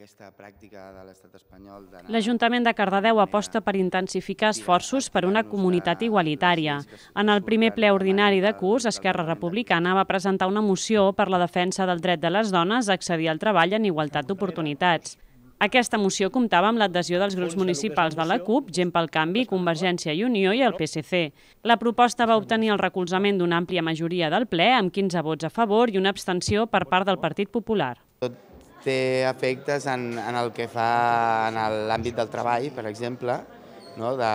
aquesta pràctica de l'estat espanyol... L'Ajuntament de Cardedeu aposta per intensificar esforços per una comunitat igualitària. En el primer ple ordinari de curs, Esquerra Republicana va presentar una moció per la defensa del dret de les dones a accedir al treball en igualtat d'oportunitats. Aquesta moció comptava amb l'adhesió dels grups municipals de la CUP, Gent pel Canvi, Convergència i Unió i el PSC. La proposta va obtenir el recolzament d'una àmplia majoria del ple, amb 15 vots a favor i una abstenció per part del Partit Popular. Tot té efectes en, en el que fa en l'àmbit del treball, per exemple, no? de,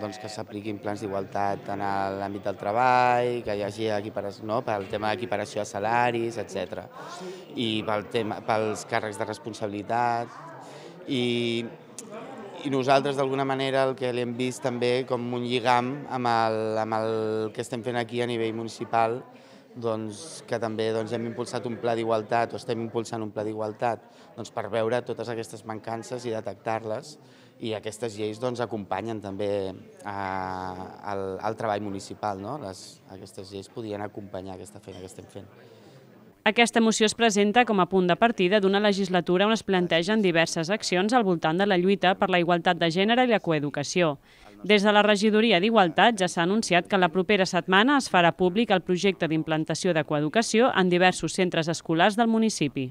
doncs, que s'apliquin plans d'igualtat en l'àmbit del treball, que hi hagi no? pel tema d'equiparació de salaris, etc. I pel tema, pels càrrecs de responsabilitat. I, i nosaltres, d'alguna manera, el que l'hem vist també com un lligam amb el, amb el que estem fent aquí a nivell municipal, doncs, que també doncs, hem impulsat un pla d'igualtat o estem impulsant un pla d'igualtat doncs, per veure totes aquestes mancances i detectar-les i aquestes lleis doncs, acompanyen també a, al, al treball municipal. No? Les, aquestes lleis podien acompanyar aquesta feina que estem fent. Aquesta moció es presenta com a punt de partida d'una legislatura on es plantegen diverses accions al voltant de la lluita per la igualtat de gènere i la coeducació. Des de la regidoria d'Igualtat ja s'ha anunciat que la propera setmana es farà públic el projecte d'implantació d'aquaeducació en diversos centres escolars del municipi.